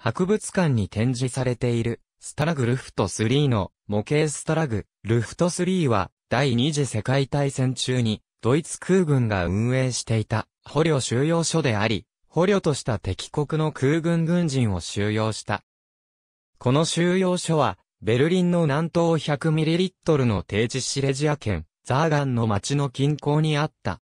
博物館に展示されている、スタラグルフト3の模型スタラグ、ルフト3は、第二次世界大戦中に、ドイツ空軍が運営していた、捕虜収容所であり、捕虜とした敵国の空軍軍人を収容した。この収容所は、ベルリンの南東 100ml の定置シレジア県、ザーガンの町の近郊にあった。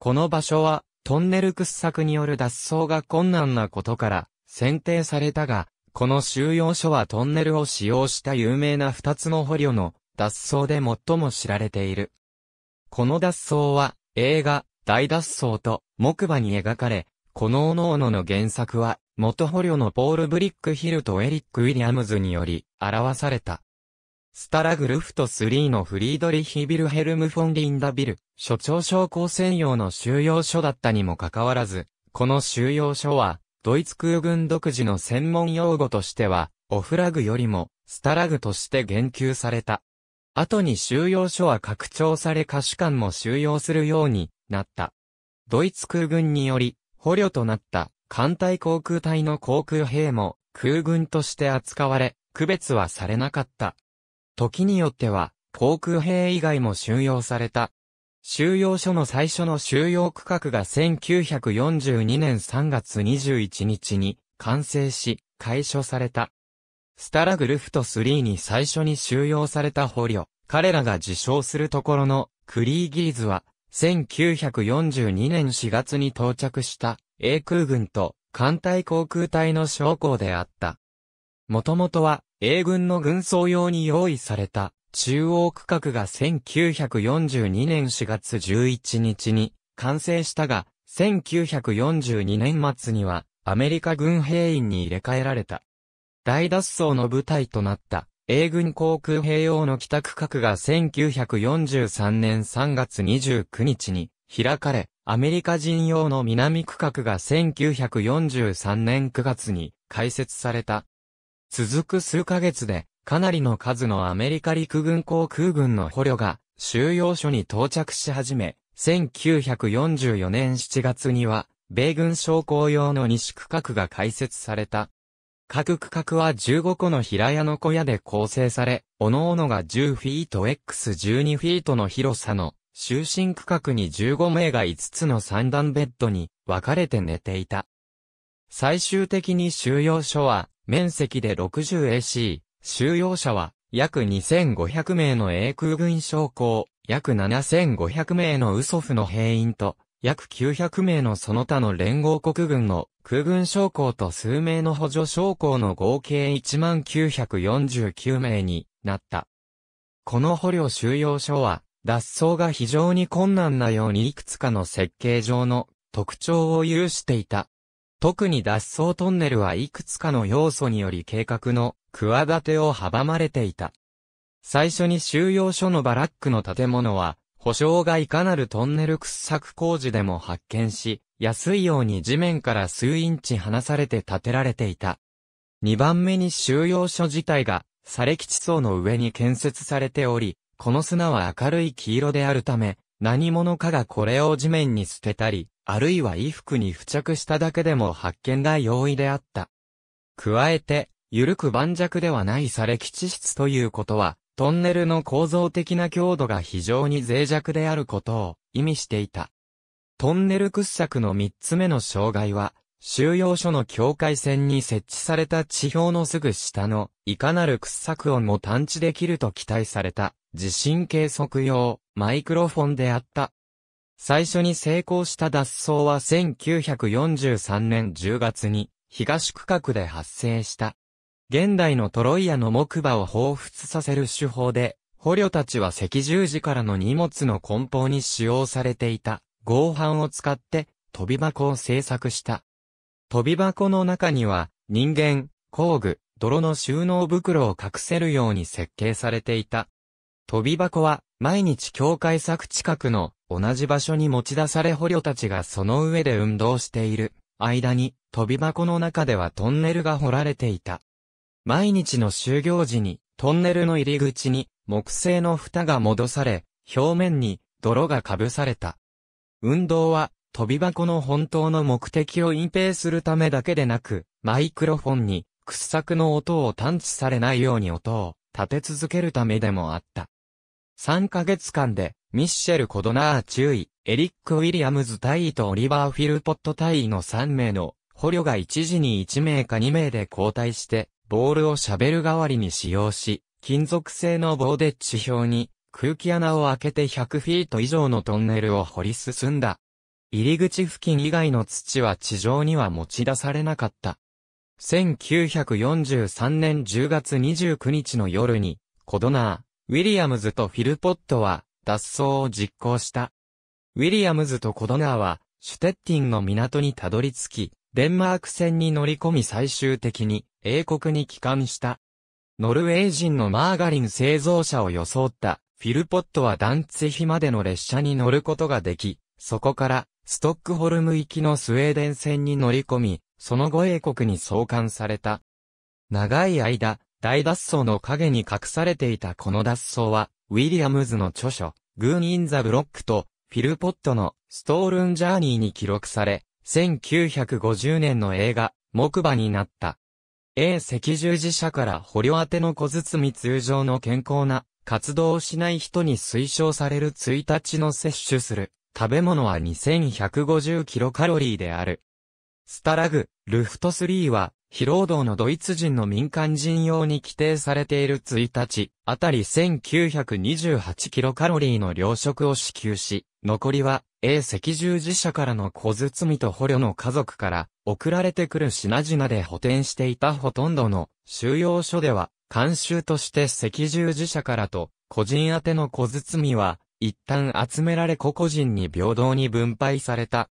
この場所は、トンネル掘削による脱走が困難なことから、選定されたが、この収容所はトンネルを使用した有名な二つの捕虜の脱走で最も知られている。この脱走は映画大脱走と木馬に描かれ、この各々の原作は元捕虜のポール・ブリックヒルとエリック・ウィリアムズにより表された。スタラグルフト3のフリードリヒ・ビルヘルム・フォン・リンダビル、所長症候専用の収容所だったにもかかわらず、この収容所は、ドイツ空軍独自の専門用語としては、オフラグよりも、スタラグとして言及された。後に収容所は拡張され歌手間も収容するようになった。ドイツ空軍により、捕虜となった艦隊航空隊の航空兵も空軍として扱われ、区別はされなかった。時によっては、航空兵以外も収容された収容所の最初の収容区画が1942年3月21日に完成し、解消された。スタラグルフト3に最初に収容された捕虜、彼らが自称するところのクリーギーズは、1942年4月に到着した英空軍と艦隊航空隊の将校であった。もともとは英軍の軍装用に用意された中央区画が1942年4月11日に完成したが、1942年末にはアメリカ軍兵員に入れ替えられた。大脱走の舞台となった英軍航空兵用の北区画が1943年3月29日に開かれ、アメリカ人用の南区画が1943年9月に開設された。続く数ヶ月でかなりの数のアメリカ陸軍航空軍の捕虜が収容所に到着し始め、1944年7月には、米軍将校用の西区画が開設された。各区画は15個の平屋の小屋で構成され、各々が10フィート X12 フィートの広さの、就寝区画に15名が5つの三段ベッドに分かれて寝ていた。最終的に収容所は、面積で 60AC、収容者は、約2500名の英空軍将校、約7500名のウソフの兵員と、約900名のその他の連合国軍の空軍将校と数名の補助将校の合計1949名になった。この捕虜収容所は、脱走が非常に困難なようにいくつかの設計上の特徴を有していた。特に脱走トンネルはいくつかの要素により計画の企てを阻まれていた。最初に収容所のバラックの建物は、保証がいかなるトンネル掘削工事でも発見し、安いように地面から数インチ離されて建てられていた。2番目に収容所自体が、レキ地層の上に建設されており、この砂は明るい黄色であるため、何者かがこれを地面に捨てたり、あるいは衣服に付着しただけでも発見が容易であった。加えて、緩く盤石ではないされ基地質ということは、トンネルの構造的な強度が非常に脆弱であることを意味していた。トンネル掘削の三つ目の障害は、収容所の境界線に設置された地表のすぐ下の、いかなる掘削音も探知できると期待された、地震計測用、マイクロフォンであった。最初に成功した脱走は1943年10月に、東区画で発生した。現代のトロイアの木馬を彷彿させる手法で、捕虜たちは赤十字からの荷物の梱包に使用されていた合板を使って飛び箱を製作した。飛び箱の中には人間、工具、泥の収納袋を隠せるように設計されていた。飛び箱は毎日境界作近くの同じ場所に持ち出され捕虜たちがその上で運動している間に飛び箱の中ではトンネルが掘られていた。毎日の就業時に、トンネルの入り口に、木製の蓋が戻され、表面に、泥が被された。運動は、飛び箱の本当の目的を隠蔽するためだけでなく、マイクロフォンに、掘削の音を探知されないように音を立て続けるためでもあった。3ヶ月間で、ミッシェル・コドナー中尉、エリック・ウィリアムズ大尉とオリバー・フィルポット大尉の3名の捕虜が一時に1名か2名で交代して、ボールをシャベル代わりに使用し、金属製の棒で地表に空気穴を開けて100フィート以上のトンネルを掘り進んだ。入り口付近以外の土は地上には持ち出されなかった。1943年10月29日の夜に、コドナー、ウィリアムズとフィルポットは脱走を実行した。ウィリアムズとコドナーは、シュテッティンの港にたどり着き、デンマーク戦に乗り込み最終的に英国に帰還した。ノルウェー人のマーガリン製造者を装ったフィルポットはダンツヒまでの列車に乗ることができ、そこからストックホルム行きのスウェーデン船に乗り込み、その後英国に送還された。長い間、大脱走の影に隠されていたこの脱走は、ウィリアムズの著書、グーン・イン・ザ・ブロックと、フィルポットのストールン・ジャーニーに記録され、1950年の映画、木馬になった。A 赤十字社から捕虜宛ての小包通常の健康な活動をしない人に推奨される1日の摂取する食べ物は2150キロカロリーである。スタラグ、ルフト3は疲労度のドイツ人の民間人用に規定されている1日、あたり1928キロカロリーの糧食を支給し、残りは A 赤十字社からの小包と捕虜の家族から送られてくる品々で補填していたほとんどの収容所では、監修として赤十字社からと個人宛ての小包は、一旦集められ個々人に平等に分配された。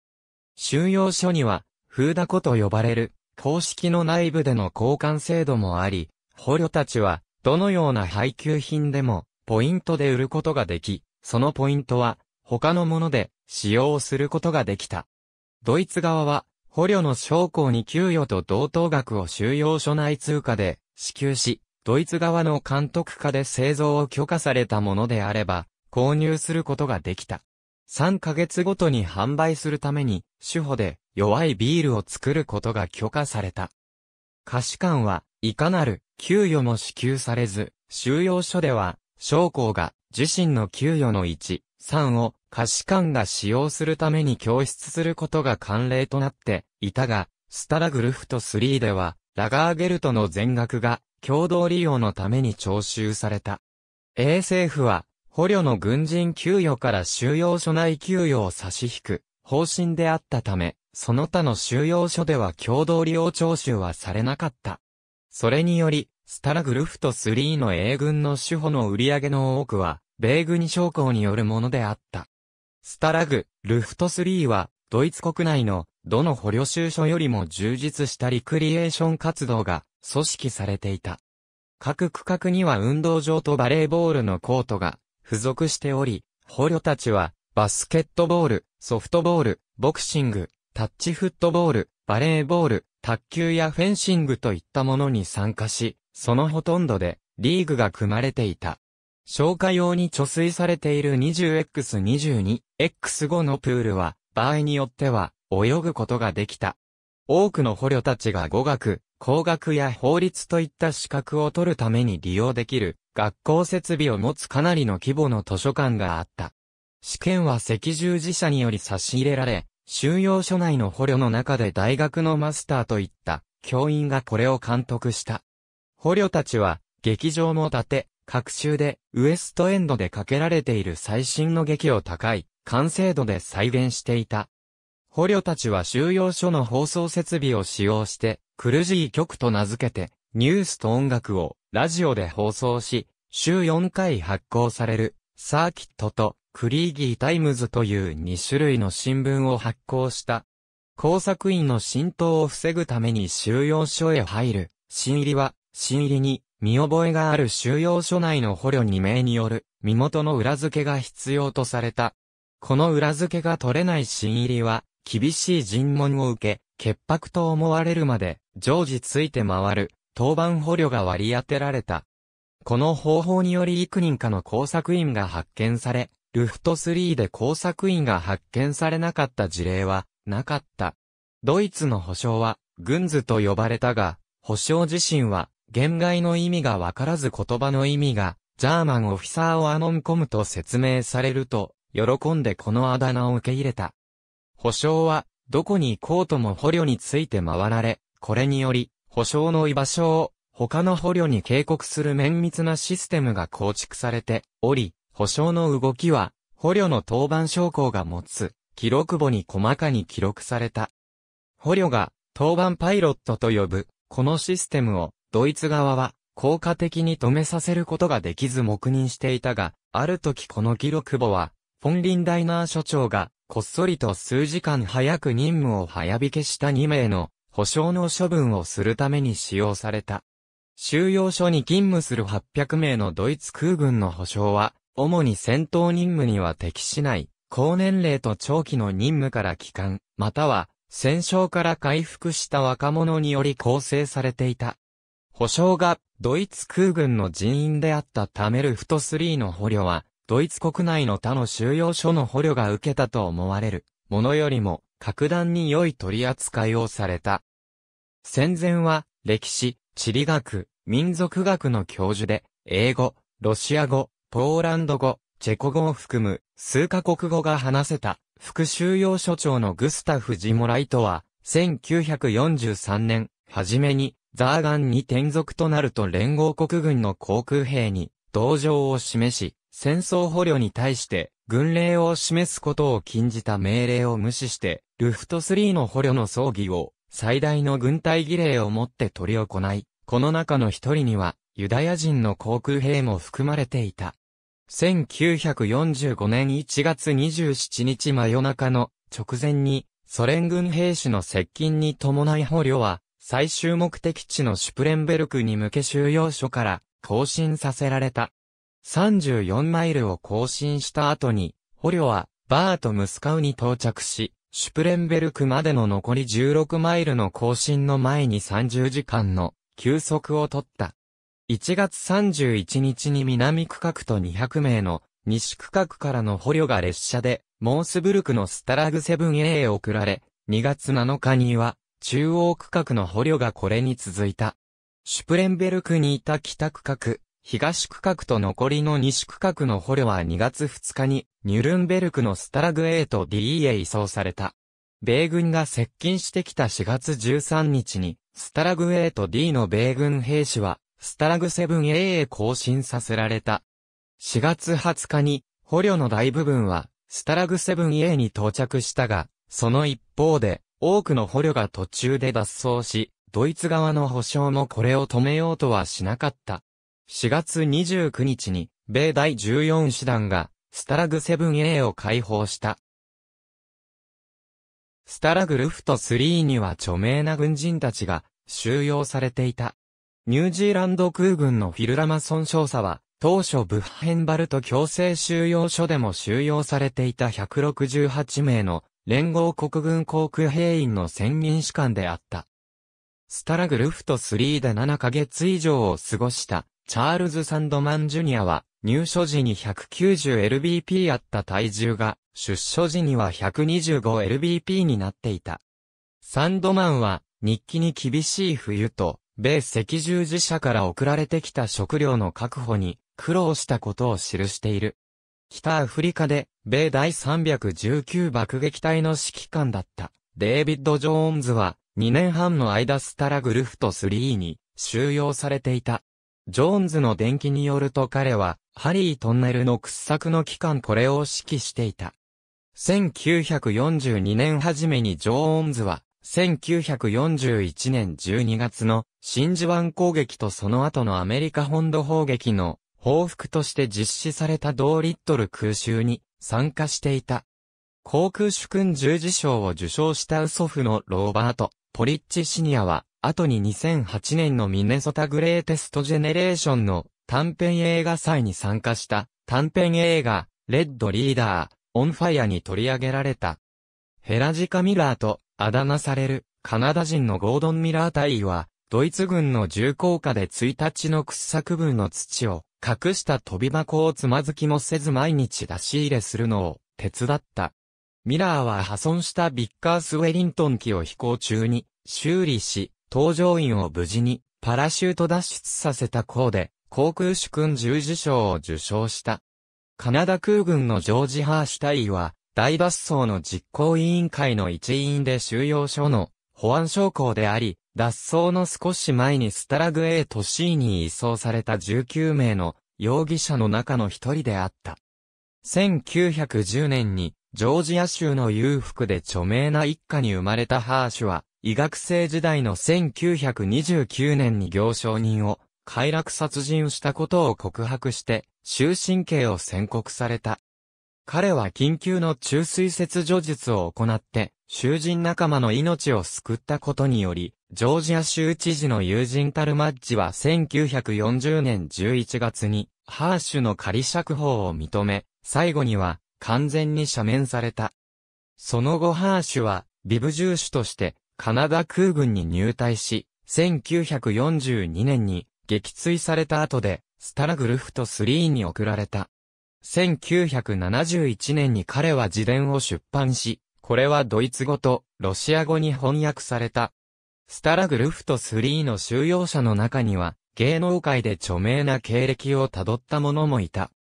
収容所には、フーダコと呼ばれる、公式の内部での交換制度もあり、捕虜たちは、どのような配給品でも、ポイントで売ることができ、そのポイントは、他のもので使用することができた。ドイツ側は、捕虜の将校に給与と同等額を収容所内通貨で支給し、ドイツ側の監督下で製造を許可されたものであれば、購入することができた。3ヶ月ごとに販売するために、主法で弱いビールを作ることが許可された。貸し官はいかなる給与も支給されず、収容所では将校が自身の給与の1、3を歌詞官が使用するために供出することが慣例となっていたが、スタラグルフト3では、ラガーゲルトの全額が共同利用のために徴収された。A 政府は、捕虜の軍人給与から収容所内給与を差し引く方針であったため、その他の収容所では共同利用徴収はされなかった。それにより、スタラグルフト3の英軍の主法の売り上げの多くは、米軍将校によるものであった。スタラグ、ルフト3は、ドイツ国内の、どの捕虜収書よりも充実したリクリエーション活動が、組織されていた。各区画には運動場とバレーボールのコートが、付属しており、捕虜たちは、バスケットボール、ソフトボール、ボクシング、タッチフットボール、バレーボール、卓球やフェンシングといったものに参加し、そのほとんどで、リーグが組まれていた。消火用に貯水されている 20X22、X5 のプールは、場合によっては、泳ぐことができた。多くの捕虜たちが語学、工学や法律といった資格を取るために利用できる、学校設備を持つかなりの規模の図書館があった。試験は赤十字社により差し入れられ、収容所内の捕虜の中で大学のマスターといった、教員がこれを監督した。捕虜たちは、劇場の盾、各州でウエストエンドでかけられている最新の劇を高い完成度で再現していた。捕虜たちは収容所の放送設備を使用して、クルジー局と名付けて、ニュースと音楽をラジオで放送し、週4回発行される、サーキットとクリーギータイムズという2種類の新聞を発行した。工作員の浸透を防ぐために収容所へ入る、新入りは、新入りに、見覚えがある収容所内の捕虜2名による身元の裏付けが必要とされた。この裏付けが取れない新入りは、厳しい尋問を受け、潔白と思われるまで、常時ついて回る、当番捕虜が割り当てられた。この方法により幾人かの工作員が発見され、ルフト3で工作員が発見されなかった事例は、なかった。ドイツの保証は、軍図と呼ばれたが、保証自身は、言外の意味がわからず言葉の意味が、ジャーマンオフィサーをアノンコムと説明されると、喜んでこのあだ名を受け入れた。保証は、どこに行こうとも捕虜について回られ、これにより、保証の居場所を、他の捕虜に警告する綿密なシステムが構築されており、保証の動きは、捕虜の当番証拠が持つ、記録簿に細かに記録された。捕虜が、当番パイロットと呼ぶ、このシステムを、ドイツ側は効果的に止めさせることができず黙認していたが、ある時この記録簿は、フォンリンダイナー所長が、こっそりと数時間早く任務を早引けした2名の、保証の処分をするために使用された。収容所に勤務する800名のドイツ空軍の保証は、主に戦闘任務には適しない、高年齢と長期の任務から帰還、または、戦勝から回復した若者により構成されていた。保証がドイツ空軍の人員であったためルフト3の捕虜は、ドイツ国内の他の収容所の捕虜が受けたと思われるものよりも、格段に良い取り扱いをされた。戦前は、歴史、地理学、民族学の教授で、英語、ロシア語、ポーランド語、チェコ語を含む数カ国語が話せた副収容所長のグスタフ・ジモライトは1943年初めにザーガンに転属となると連合国軍の航空兵に同情を示し、戦争捕虜に対して軍令を示すことを禁じた命令を無視して、ルフト3の捕虜の葬儀を最大の軍隊儀礼をもって取り行い、この中の一人にはユダヤ人の航空兵も含まれていた。1945年1月27日真夜中の直前にソ連軍兵士の接近に伴い捕虜は最終目的地のシュプレンベルクに向け収容所から更新させられた。34マイルを更新した後に、捕虜はバーとムスカウに到着し、シュプレンベルクまでの残り16マイルの更新の前に30時間の休息を取った。1月31日に南区画と200名の西区画からの捕虜が列車でモースブルクのスタラグ 7A へ送られ、2月7日には中央区画の捕虜がこれに続いた。シュプレンベルクにいた北区画、東区画と残りの西区画の捕虜は2月2日に、ニュルンベルクのスタラグ A と D へ移送された。米軍が接近してきた4月13日に、スタラグ A と D の米軍兵士は、スタラグ 7A へ更新させられた。4月20日に、捕虜の大部分は、スタラグ 7A に到着したが、その一方で、多くの捕虜が途中で脱走し、ドイツ側の保証もこれを止めようとはしなかった。4月29日に、米第14師団が、スタラグ 7A を解放した。スタラグルフト3には著名な軍人たちが収容されていた。ニュージーランド空軍のフィルラマソン少佐は、当初ブッハヘンバルト強制収容所でも収容されていた168名の連合国軍航空兵員の専任士官であった。スタラグルフト3で7ヶ月以上を過ごしたチャールズ・サンドマン・ジュニアは入所時に 190lbp あった体重が出所時には 125lbp になっていた。サンドマンは日記に厳しい冬と米赤十字社から送られてきた食料の確保に苦労したことを記している。北アフリカで、米第319爆撃隊の指揮官だった、デイビッド・ジョーンズは、2年半の間スタラグルフト3に収容されていた。ジョーンズの伝記によると彼は、ハリートンネルの掘削の期間これを指揮していた。1942年初めにジョーンズは、1941年12月の真珠湾攻撃とその後のアメリカ本土砲撃の報復として実施された同リットル空襲に参加していた。航空主君十字賞を受賞したウソフのローバート・ポリッチシニアは、後に2008年のミネソタグレーテストジェネレーションの短編映画祭に参加した短編映画、レッドリーダー、オンファイアに取り上げられた。ヘラジカ・ミラーとあだ名されるカナダ人のゴードン・ミラー隊は、ドイツ軍の重工下で1日の掘削分の土を隠した飛び箱をつまずきもせず毎日出し入れするのを手伝った。ミラーは破損したビッカースウェリントン機を飛行中に修理し、搭乗員を無事にパラシュート脱出させた校で航空主君十字賞を受賞した。カナダ空軍のジョージ・ハーシュタイは大脱走の実行委員会の一員で収容所の保安将校であり、脱走の少し前にスタラグ A と C に移送された19名の容疑者の中の一人であった。1910年にジョージア州の裕福で著名な一家に生まれたハーシュは、医学生時代の1929年に行商人を快楽殺人したことを告白して、終身刑を宣告された。彼は緊急の中水切除術を行って、囚人仲間の命を救ったことにより、ジョージア州知事の友人タルマッジは1940年11月に、ハーシュの仮釈放を認め、最後には、完全に赦免された。その後ハーシュは、ビブ銃手として、カナダ空軍に入隊し、1942年に、撃墜された後で、スタラグルフト3に送られた。1971年に彼は自伝を出版し、これはドイツ語とロシア語に翻訳された。スタラグルフト3の収容者の中には、芸能界で著名な経歴をたどった者もいた。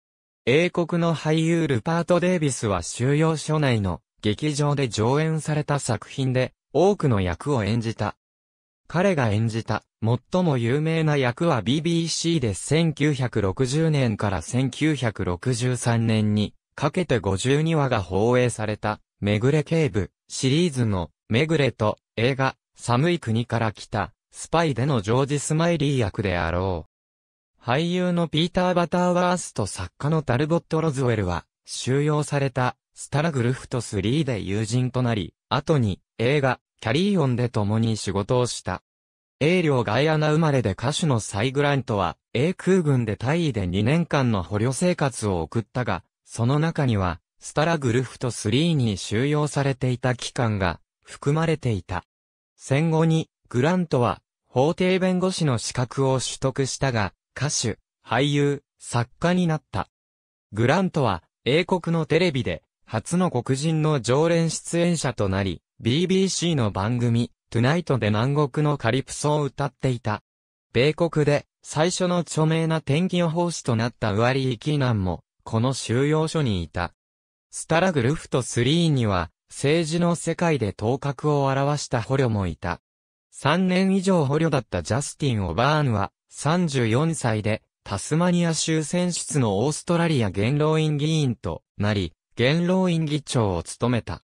英国の俳優ルパート・デイビスは収容所内の劇場で上演された作品で多くの役を演じた。彼が演じた最も有名な役は BBC で1960年から1963年にかけて52話が放映されためぐれ警部シリーズのめぐれと映画寒い国から来た、スパイでのジョージ・スマイリー役であろう。俳優のピーター・バターワースと作家のタルボット・ロズウェルは、収容された、スタラグルフトスリーで友人となり、後に、映画、キャリーオンで共に仕事をした。英領ガイアナ生まれで歌手のサイグラントは、英空軍で大尉で2年間の捕虜生活を送ったが、その中には、スタラグルフト3に収容されていた期間が含まれていた。戦後に、グラントは、法廷弁護士の資格を取得したが、歌手、俳優、作家になった。グラントは、英国のテレビで、初の黒人の常連出演者となり、BBC の番組、トゥナイトで南国のカリプソを歌っていた。米国で、最初の著名な天気予報士となったウアリー・キーナンも、この収容所にいた。スタラグルフト3には、政治の世界で頭角を表した捕虜もいた。3年以上捕虜だったジャスティン・オバーンは、34歳で、タスマニア州選出のオーストラリア元老院議員となり、元老院議長を務めた。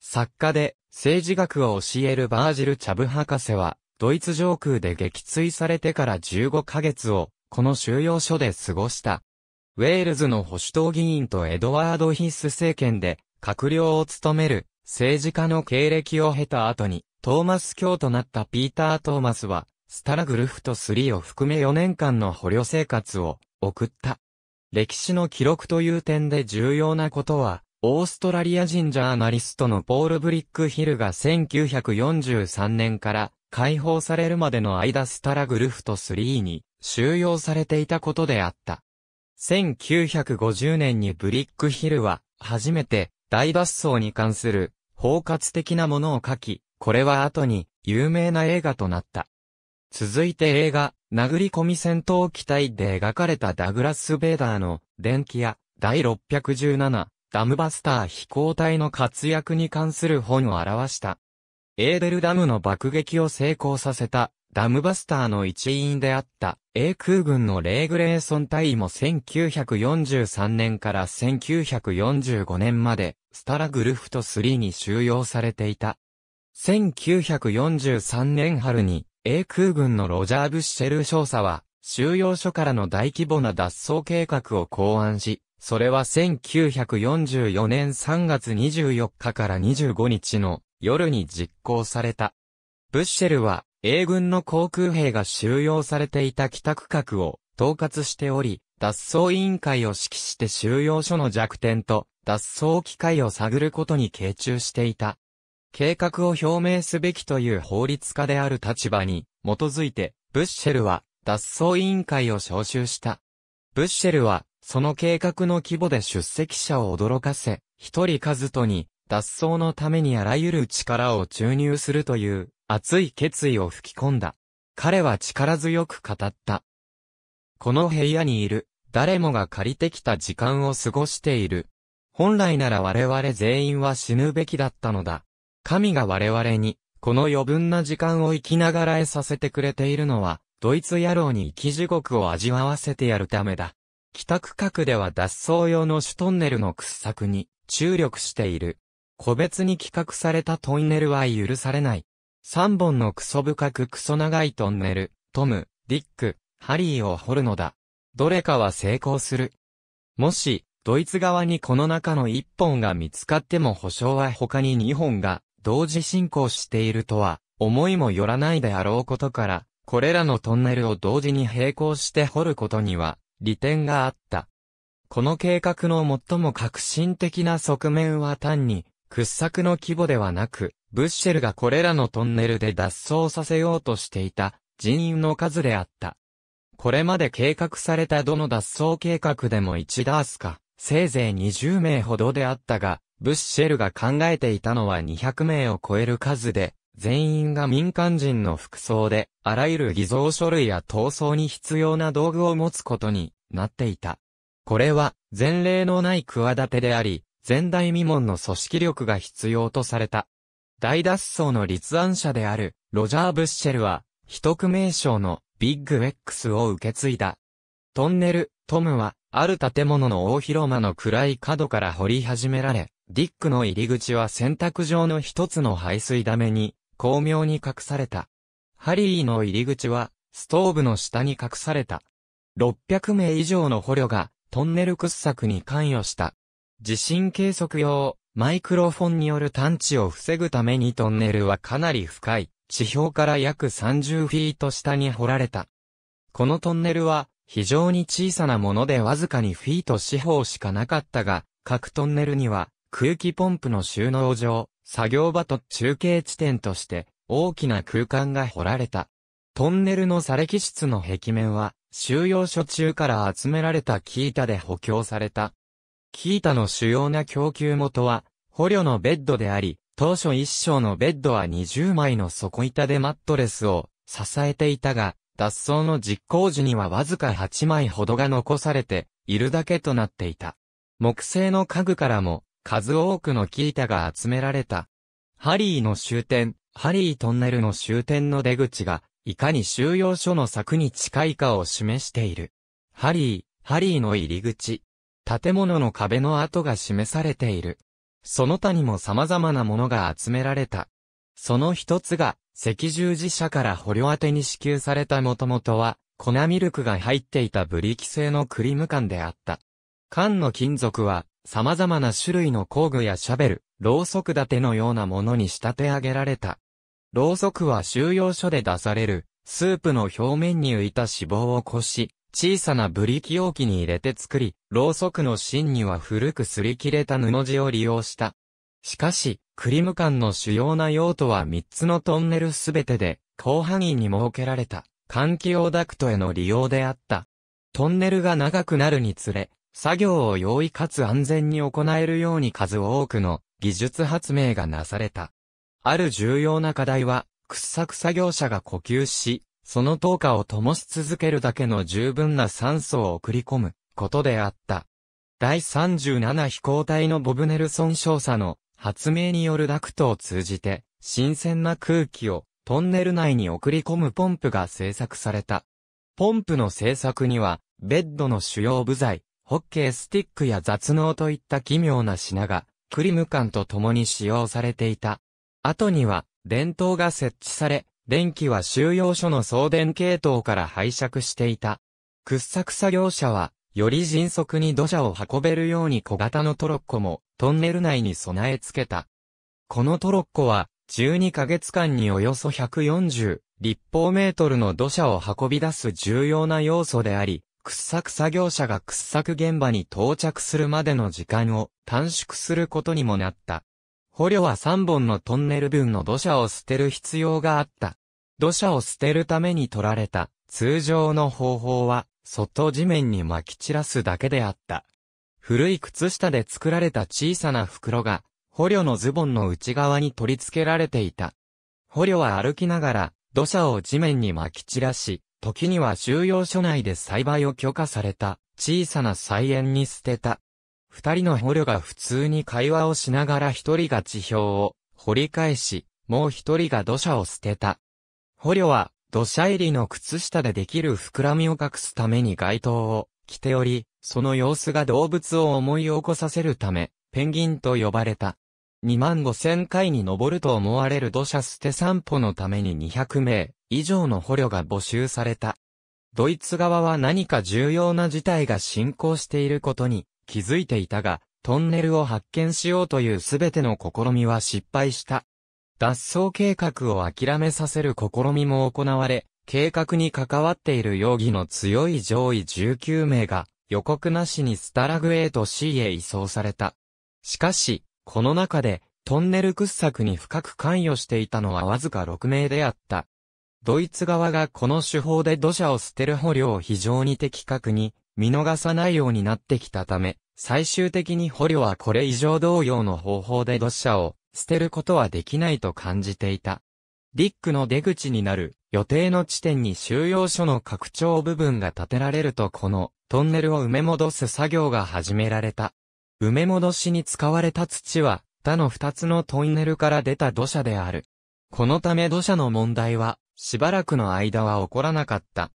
作家で、政治学を教えるバージル・チャブ博士は、ドイツ上空で撃墜されてから15ヶ月を、この収容所で過ごした。ウェールズの保守党議員とエドワード・ヒス政権で、閣僚を務める政治家の経歴を経た後に、トーマス教となったピーター・トーマスは、スタラグルフト3を含め4年間の捕虜生活を送った。歴史の記録という点で重要なことは、オーストラリア人ジャーナリストのポール・ブリックヒルが1943年から解放されるまでの間スタラグルフト3に収容されていたことであった。1950年にブリックヒルは初めて大脱走に関する包括的なものを書き、これは後に有名な映画となった。続いて映画、殴り込み戦闘機体で描かれたダグラス・ベーダーの電気屋第617ダムバスター飛行隊の活躍に関する本を表した。エーデルダムの爆撃を成功させたダムバスターの一員であった英空軍のレーグレーソン隊も1943年から1945年までスタラグルフト3に収容されていた。1943年春に英空軍のロジャー・ブッシェル少佐は収容所からの大規模な脱走計画を考案し、それは1944年3月24日から25日の夜に実行された。ブッシェルは英軍の航空兵が収容されていた帰区画を統括しており、脱走委員会を指揮して収容所の弱点と脱走機会を探ることに傾注していた。計画を表明すべきという法律家である立場に基づいて、ブッシェルは脱走委員会を招集した。ブッシェルは、その計画の規模で出席者を驚かせ、一人数とに、脱走のためにあらゆる力を注入するという熱い決意を吹き込んだ。彼は力強く語った。この部屋にいる、誰もが借りてきた時間を過ごしている。本来なら我々全員は死ぬべきだったのだ。神が我々に、この余分な時間を生きながらえさせてくれているのは、ドイツ野郎に生き地獄を味わわせてやるためだ。帰宅核では脱走用の主トンネルの掘削に注力している。個別に企画されたトンネルは許されない。三本のクソ深くクソ長いトンネル、トム、ディック、ハリーを掘るのだ。どれかは成功する。もし、ドイツ側にこの中の一本が見つかっても保証は他に二本が同時進行しているとは思いもよらないであろうことから、これらのトンネルを同時に並行して掘ることには利点があった。この計画の最も革新的な側面は単に掘削の規模ではなく、ブッシェルがこれらのトンネルで脱走させようとしていた人員の数であった。これまで計画されたどの脱走計画でも1ダースか、せいぜい20名ほどであったが、ブッシェルが考えていたのは200名を超える数で、全員が民間人の服装で、あらゆる偽造書類や闘争に必要な道具を持つことになっていた。これは、前例のない企てであり、前代未聞の組織力が必要とされた。大脱走の立案者である、ロジャー・ブッシェルは、秘匿名称のビッグ X を受け継いだ。トンネル、トムは、ある建物の大広間の暗い角から掘り始められ、ディックの入り口は洗濯場の一つの排水ダメに、巧妙に隠された。ハリーの入り口は、ストーブの下に隠された。600名以上の捕虜が、トンネル掘削に関与した。地震計測用、マイクロフォンによる探知を防ぐためにトンネルはかなり深い、地表から約30フィート下に掘られた。このトンネルは、非常に小さなものでわずかにフィート四方しかなかったが、各トンネルには、空気ポンプの収納場、作業場と中継地点として、大きな空間が掘られた。トンネルの砂礫室の壁面は、収容所中から集められた木板で補強された。キータの主要な供給元は、捕虜のベッドであり、当初一章のベッドは20枚の底板でマットレスを支えていたが、脱走の実行時にはわずか8枚ほどが残されているだけとなっていた。木製の家具からも数多くのキータが集められた。ハリーの終点、ハリートンネルの終点の出口が、いかに収容所の柵に近いかを示している。ハリー、ハリーの入り口。建物の壁の跡が示されている。その他にも様々なものが集められた。その一つが、赤十字社から捕虜宛てに支給されたもともとは、粉ミルクが入っていたブリキ製のクリーム缶であった。缶の金属は、様々な種類の工具やシャベル、ろうそく立てのようなものに仕立て上げられた。ろうそくは収容所で出される、スープの表面に浮いた脂肪をこし、小さなブリキ容器に入れて作り、ろうそくの芯には古く擦り切れた布地を利用した。しかし、クリム館の主要な用途は3つのトンネルすべてで、広範囲に設けられた、換気用ダクトへの利用であった。トンネルが長くなるにつれ、作業を容易かつ安全に行えるように数多くの技術発明がなされた。ある重要な課題は、掘削作業者が呼吸し、その灯火を灯し続けるだけの十分な酸素を送り込むことであった。第37飛行隊のボブネルソン少佐の発明によるダクトを通じて、新鮮な空気をトンネル内に送り込むポンプが製作された。ポンプの製作には、ベッドの主要部材、ホッケースティックや雑能といった奇妙な品が、クリム缶と共に使用されていた。後には、電灯が設置され、電気は収容所の送電系統から拝借していた。掘削作業者は、より迅速に土砂を運べるように小型のトロッコも、トンネル内に備え付けた。このトロッコは、12ヶ月間におよそ140立方メートルの土砂を運び出す重要な要素であり、掘削作業者が掘削現場に到着するまでの時間を短縮することにもなった。捕虜は3本のトンネル分の土砂を捨てる必要があった。土砂を捨てるために取られた通常の方法は、外地面に撒き散らすだけであった。古い靴下で作られた小さな袋が、捕虜のズボンの内側に取り付けられていた。捕虜は歩きながら、土砂を地面に撒き散らし、時には収容所内で栽培を許可された、小さな菜園に捨てた。二人の捕虜が普通に会話をしながら一人が地表を掘り返し、もう一人が土砂を捨てた。捕虜は土砂入りの靴下でできる膨らみを隠すために街灯を着ており、その様子が動物を思い起こさせるため、ペンギンと呼ばれた。2万5千回に上ると思われる土砂捨て散歩のために200名以上の捕虜が募集された。ドイツ側は何か重要な事態が進行していることに気づいていたが、トンネルを発見しようというすべての試みは失敗した。脱走計画を諦めさせる試みも行われ、計画に関わっている容疑の強い上位19名が予告なしにスタラグ A と C へ移送された。しかし、この中でトンネル掘削に深く関与していたのはわずか6名であった。ドイツ側がこの手法で土砂を捨てる捕虜を非常に的確に見逃さないようになってきたため、最終的に捕虜はこれ以上同様の方法で土砂を捨てることはできないと感じていた。ディックの出口になる予定の地点に収容所の拡張部分が建てられるとこのトンネルを埋め戻す作業が始められた。埋め戻しに使われた土は他の二つのトンネルから出た土砂である。このため土砂の問題はしばらくの間は起こらなかった。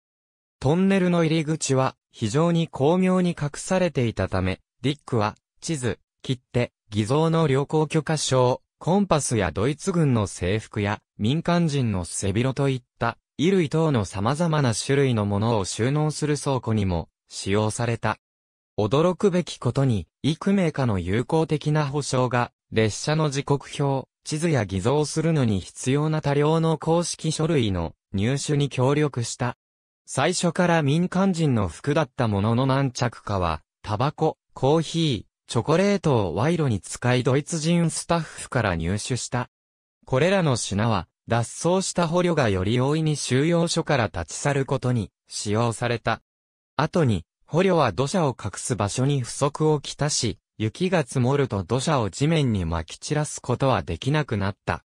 トンネルの入り口は非常に巧妙に隠されていたため、ディックは、地図、切手、偽造の旅行許可証、コンパスやドイツ軍の制服や民間人の背広といった衣類等の様々な種類のものを収納する倉庫にも使用された。驚くべきことに、幾名かの有効的な保証が、列車の時刻表、地図や偽造するのに必要な多量の公式書類の入手に協力した。最初から民間人の服だったものの何着かは、タバコ、コーヒー、チョコレートを賄賂に使いドイツ人スタッフから入手した。これらの品は、脱走した捕虜がより容易に収容所から立ち去ることに使用された。後に、捕虜は土砂を隠す場所に不足をきたし、雪が積もると土砂を地面に撒き散らすことはできなくなった。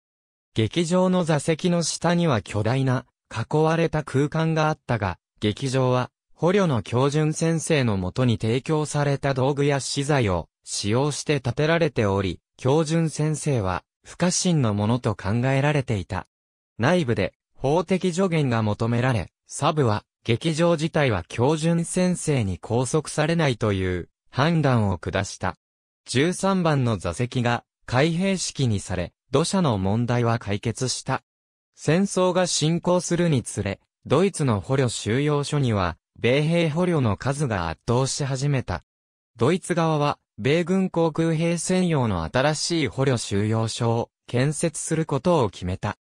劇場の座席の下には巨大な囲われた空間があったが、劇場は、捕虜の教順先生のもとに提供された道具や資材を使用して建てられており、教順先生は不可侵のものと考えられていた。内部で法的助言が求められ、サブは劇場自体は教順先生に拘束されないという判断を下した。13番の座席が開閉式にされ、土砂の問題は解決した。戦争が進行するにつれ、ドイツの捕虜収容所には、米兵捕虜の数が圧倒し始めた。ドイツ側は、米軍航空兵専用の新しい捕虜収容所を建設することを決めた。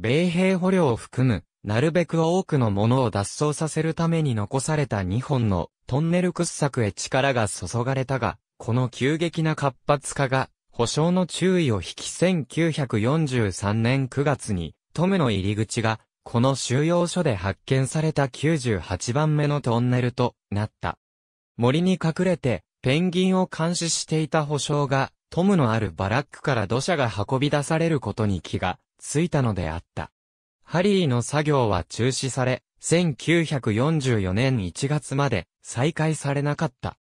米兵捕虜を含む、なるべく多くのものを脱走させるために残された2本のトンネル掘削へ力が注がれたが、この急激な活発化が、保障の注意を引き1943年9月にトムの入り口が、この収容所で発見された98番目のトンネルとなった。森に隠れて、ペンギンを監視していた保証が、トムのあるバラックから土砂が運び出されることに気がついたのであった。ハリーの作業は中止され、1944年1月まで再開されなかった。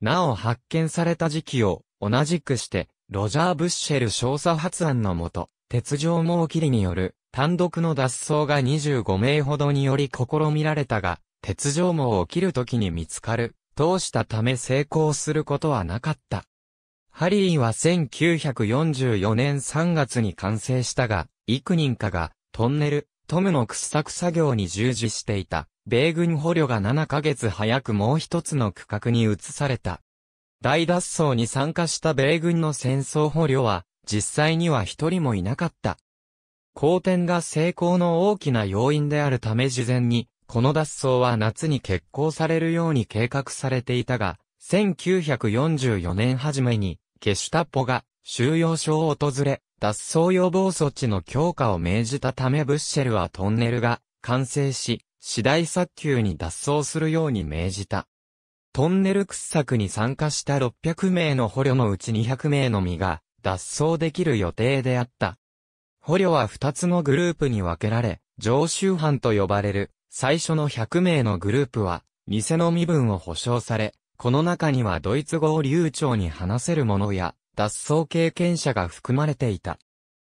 なお発見された時期を同じくして、ロジャー・ブッシェル少佐発案のもと、鉄条網切りによる単独の脱走が25名ほどにより試みられたが、鉄条網を切るときに見つかる、通したため成功することはなかった。ハリーは1944年3月に完成したが、幾人かが、トンネル、トムの掘削作業に従事していた、米軍捕虜が7ヶ月早くもう一つの区画に移された。大脱走に参加した米軍の戦争捕虜は、実際には一人もいなかった。好転が成功の大きな要因であるため事前に、この脱走は夏に決行されるように計画されていたが、1944年初めに、ケシュタッポが収容所を訪れ、脱走予防措置の強化を命じたためブッシェルはトンネルが完成し、次第早急に脱走するように命じた。トンネル掘削に参加した600名の捕虜のうち200名の身が脱走できる予定であった。捕虜は2つのグループに分けられ、常習犯と呼ばれる最初の100名のグループは、偽の身分を保証され、この中にはドイツ語を流暢に話せる者や、脱走経験者が含まれていた。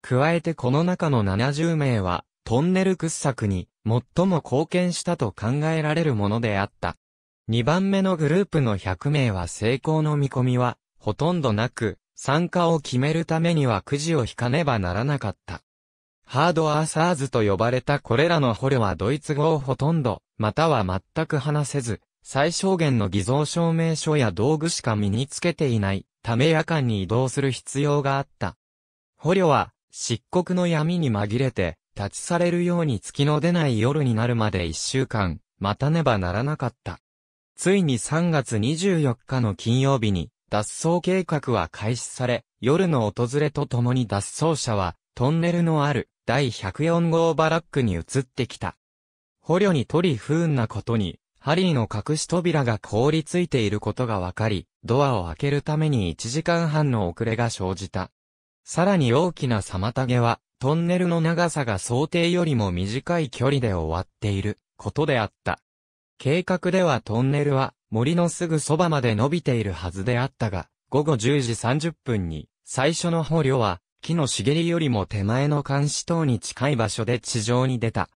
加えてこの中の70名は、トンネル掘削に最も貢献したと考えられるものであった。2番目のグループの100名は成功の見込みは、ほとんどなく、参加を決めるためにはくじを引かねばならなかった。ハードアーサーズと呼ばれたこれらの捕虜はドイツ語をほとんど、または全く話せず、最小限の偽造証明書や道具しか身につけていない、ため夜間に移動する必要があった。捕虜は、漆黒の闇に紛れて、立ちされるように月の出ない夜になるまで一週間、待たねばならなかった。ついに3月24日の金曜日に、脱走計画は開始され、夜の訪れとともに脱走者は、トンネルのある第104号バラックに移ってきた。捕虜に取り不運なことに、ハリーの隠し扉が凍りついていることがわかり、ドアを開けるために1時間半の遅れが生じた。さらに大きな妨げは、トンネルの長さが想定よりも短い距離で終わっていることであった。計画ではトンネルは森のすぐそばまで伸びているはずであったが、午後10時30分に最初の捕虜は木の茂りよりも手前の監視塔に近い場所で地上に出た。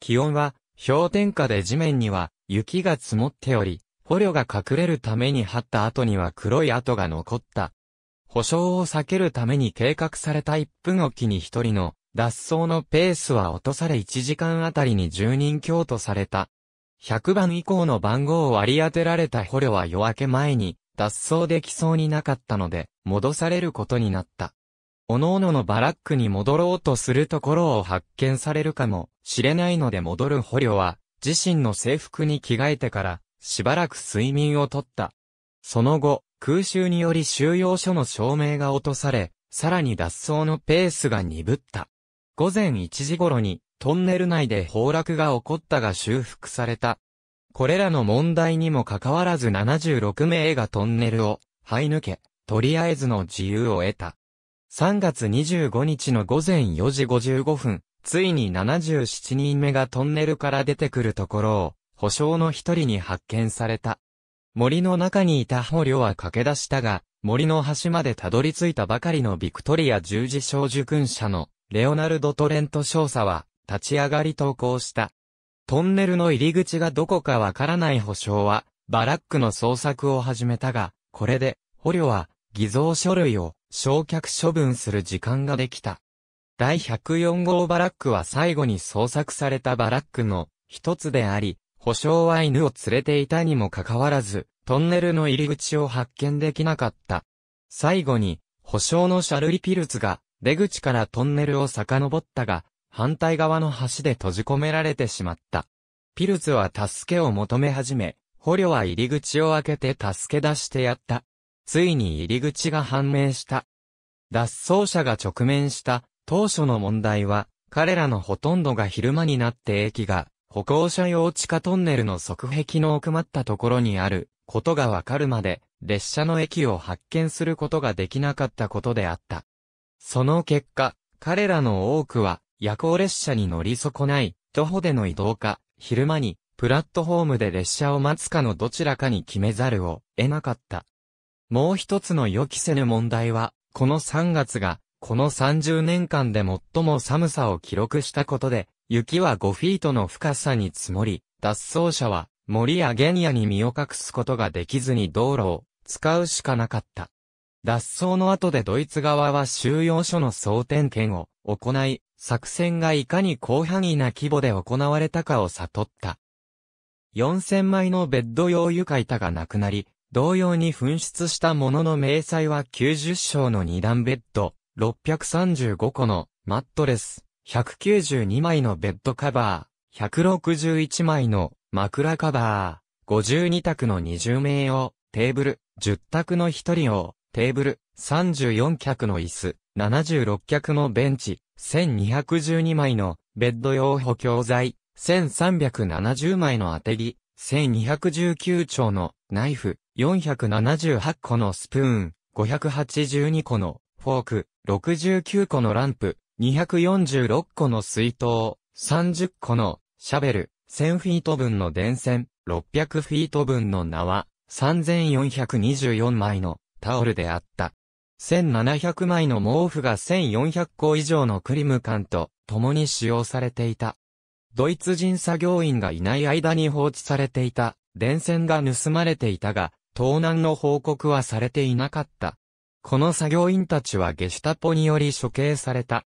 気温は氷点下で地面には雪が積もっており、捕虜が隠れるために張った後には黒い跡が残った。保証を避けるために計画された1分おきに1人の脱走のペースは落とされ1時間あたりに10人強とされた。100番以降の番号を割り当てられた捕虜は夜明け前に脱走できそうになかったので、戻されることになった。各々のバラックに戻ろうとするところを発見されるかもしれないので戻る捕虜は、自身の制服に着替えてから、しばらく睡眠をとった。その後、空襲により収容所の照明が落とされ、さらに脱走のペースが鈍った。午前1時頃に、トンネル内で崩落が起こったが修復された。これらの問題にもかかわらず76名がトンネルを、這い抜け、とりあえずの自由を得た。3月25日の午前4時55分、ついに77人目がトンネルから出てくるところを、保証の一人に発見された。森の中にいた捕虜は駆け出したが、森の端までたどり着いたばかりのビクトリア十字小受勲者のレオナルド・トレント少佐は、立ち上がり投稿した。トンネルの入り口がどこかわからない保証は、バラックの捜索を始めたが、これで、捕虜は、偽造書類を、焼却処分する時間ができた。第104号バラックは最後に捜索されたバラックの一つであり、保証は犬を連れていたにもかかわらず、トンネルの入り口を発見できなかった。最後に、保証のシャルリピルツが、出口からトンネルを遡ったが、反対側の橋で閉じ込められてしまった。ピルツは助けを求め始め、捕虜は入り口を開けて助け出してやった。ついに入り口が判明した。脱走者が直面した当初の問題は、彼らのほとんどが昼間になって駅が歩行者用地下トンネルの側壁の奥まったところにあることがわかるまで列車の駅を発見することができなかったことであった。その結果、彼らの多くは夜行列車に乗り損ない、徒歩での移動か、昼間に、プラットホームで列車を待つかのどちらかに決めざるを得なかった。もう一つの予期せぬ問題は、この3月が、この30年間で最も寒さを記録したことで、雪は5フィートの深さに積もり、脱走者は森や原野に身を隠すことができずに道路を使うしかなかった。脱走の後でドイツ側は収容所の総点検を行い、作戦がいかに広範囲な規模で行われたかを悟った。4000枚のベッド用床板がなくなり、同様に紛失したものの明細は90床の2段ベッド、635個のマットレス、192枚のベッドカバー、161枚の枕カバー、52卓の20名用、テーブル、10卓の1人用、テーブル、34脚の椅子、76脚のベンチ、1212枚のベッド用補強材、1370枚の当て木、1219丁のナイフ、478個のスプーン、582個のフォーク、69個のランプ、246個の水筒、30個のシャベル、1000フィート分の電線、600フィート分の縄、3424枚のタオルであった。1700枚の毛布が1400個以上のクリム缶と共に使用されていた。ドイツ人作業員がいない間に放置されていた電線が盗まれていたが、盗難の報告はされていなかった。この作業員たちはゲシュタポにより処刑された。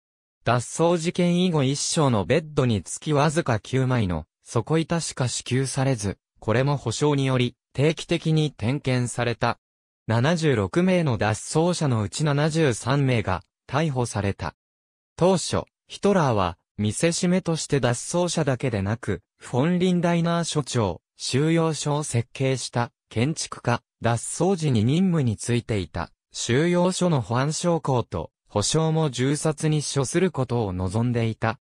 脱走事件以後一章のベッドにつきわずか9枚の底板しか支給されず、これも保証により定期的に点検された。76名の脱走者のうち73名が逮捕された。当初、ヒトラーは見せしめとして脱走者だけでなく、フォンリンダイナー所長、収容所を設計した建築家、脱走時に任務についていた収容所の保安将校と保証も銃殺に処することを望んでいた。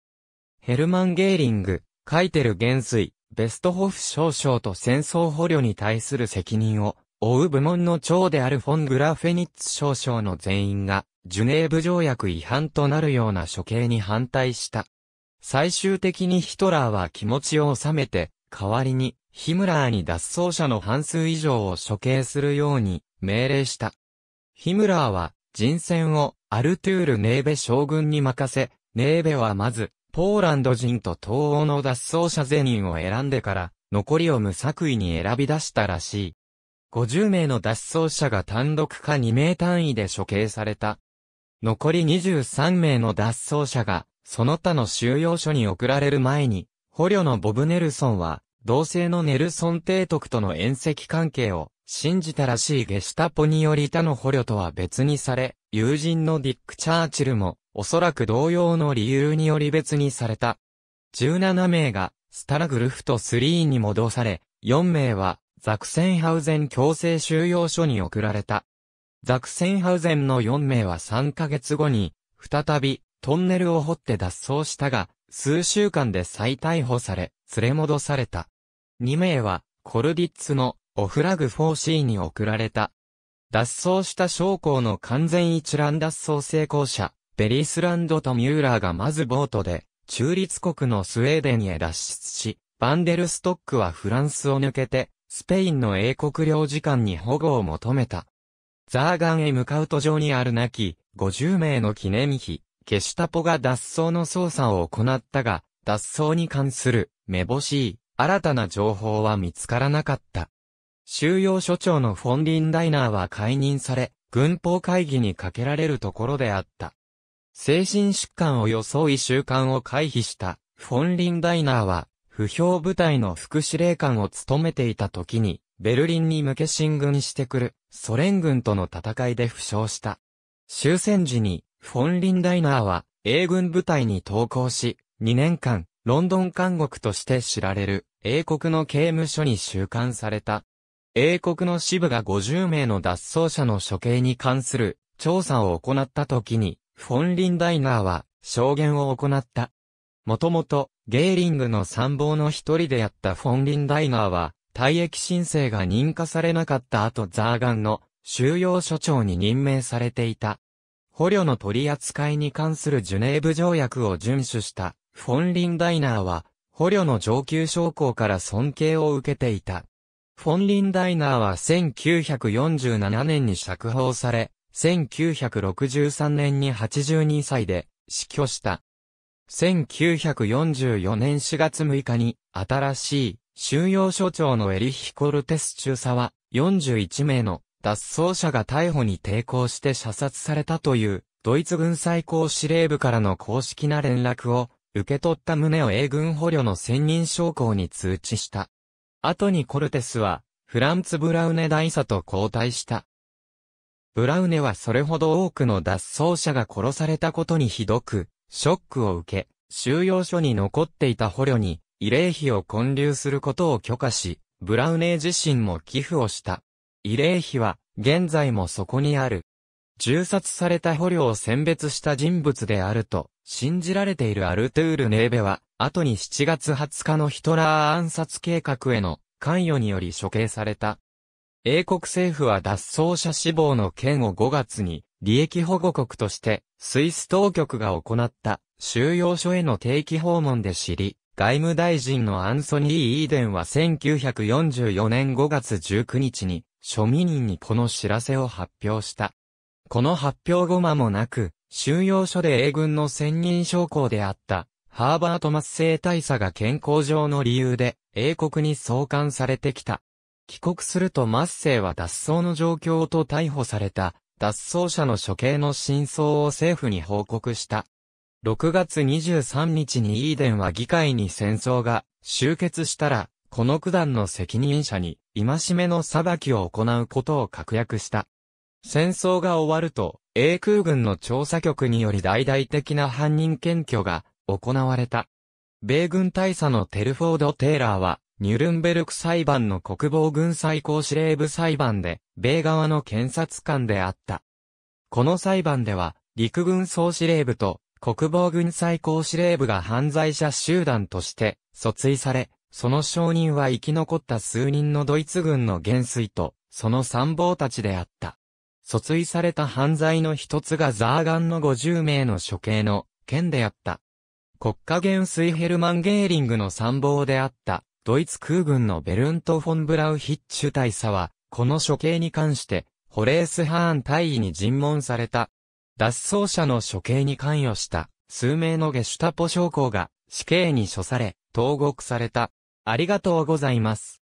ヘルマン・ゲーリング、カイテル元帥、ベストホフ少将と戦争捕虜に対する責任を追う部門の長であるフォン・グラフェニッツ少将の全員が、ジュネーブ条約違反となるような処刑に反対した。最終的にヒトラーは気持ちを収めて、代わりに、ヒムラーに脱走者の半数以上を処刑するように命令した。ヒムラーは人選をアルトゥール・ネーベ将軍に任せ、ネーベはまずポーランド人と東欧の脱走者全員を選んでから残りを無作為に選び出したらしい。50名の脱走者が単独か2名単位で処刑された。残り23名の脱走者が、その他の収容所に送られる前に、捕虜のボブ・ネルソンは、同性のネルソン提督との縁赤関係を、信じたらしいゲシュタポにより他の捕虜とは別にされ、友人のディック・チャーチルも、おそらく同様の理由により別にされた。17名が、スタラグルフと3に戻され、4名は、ザクセンハウゼン強制収容所に送られた。ザクセンハウゼンの4名は3ヶ月後に、再び、トンネルを掘って脱走したが、数週間で再逮捕され、連れ戻された。2名は、コルディッツの、オフラグ 4C に送られた。脱走した将校の完全一覧脱走成功者、ベリスランドとミューラーがまずボートで、中立国のスウェーデンへ脱出し、バンデルストックはフランスを抜けて、スペインの英国領事館に保護を求めた。ザーガンへ向かう途上にあるなき、50名の記念碑、ケシュタポが脱走の捜査を行ったが、脱走に関する、めぼしい、新たな情報は見つからなかった。収容所長のフォンリンダイナーは解任され、軍法会議にかけられるところであった。精神疾患を装い習慣を回避した、フォンリンダイナーは、不評部隊の副司令官を務めていた時に、ベルリンに向け進軍してくる、ソ連軍との戦いで負傷した。終戦時に、フォン・リンダイナーは、英軍部隊に投降し、2年間、ロンドン監獄として知られる、英国の刑務所に収監された。英国の支部が50名の脱走者の処刑に関する調査を行った時に、フォン・リンダイナーは証言を行った。もともとゲーリングの参謀の一人であったフォン・リンダイナーは、退役申請が認可されなかった後ザーガンの収容所長に任命されていた。捕虜の取り扱いに関するジュネーブ条約を遵守したフォン・リンダイナーは、捕虜の上級将校から尊敬を受けていた。フォン・リンダイナーは1947年に釈放され、1963年に82歳で死去した。1944年4月6日に、新しい収容所長のエリヒ・コルテス中佐は、41名の脱走者が逮捕に抵抗して射殺されたという、ドイツ軍最高司令部からの公式な連絡を受け取った旨を英軍捕虜の専任将校に通知した。後にコルテスは、フランツ・ブラウネ大佐と交代した。ブラウネはそれほど多くの脱走者が殺されたことにひどく、ショックを受け、収容所に残っていた捕虜に、慰霊碑を建立することを許可し、ブラウネー自身も寄付をした。慰霊碑は、現在もそこにある。銃殺された捕虜を選別した人物であると、信じられているアルトゥール・ネーベは、後に7月20日のヒトラー暗殺計画への関与により処刑された。英国政府は脱走者死亡の件を5月に利益保護国として、スイス当局が行った収容所への定期訪問で知り、外務大臣のアンソニー・イーデンは1944年5月19日に、庶民人にこの知らせを発表した。この発表後間もなく、収容所で英軍の専任将校であった、ハーバート・マッセイ大佐が健康上の理由で、英国に送還されてきた。帰国するとマッセイは脱走の状況と逮捕された、脱走者の処刑の真相を政府に報告した。6月23日にイーデンは議会に戦争が終結したら、この九段の責任者に、今しめの裁きを行うことを確約した。戦争が終わると、英空軍の調査局により大々的な犯人検挙が行われた。米軍大佐のテルフォード・テイラーは、ニュルンベルク裁判の国防軍最高司令部裁判で、米側の検察官であった。この裁判では、陸軍総司令部と国防軍最高司令部が犯罪者集団として訴追され、その証人は生き残った数人のドイツ軍の元帥と、その参謀たちであった。訴追された犯罪の一つがザーガンの50名の処刑の件であった。国家元帥ヘルマン・ゲーリングの参謀であったドイツ空軍のベルント・フォン・ブラウヒッチュ大佐は、この処刑に関して、ホレース・ハーン大尉に尋問された。脱走者の処刑に関与した、数名のゲシュタポ将校が、死刑に処され、投獄された。ありがとうございます。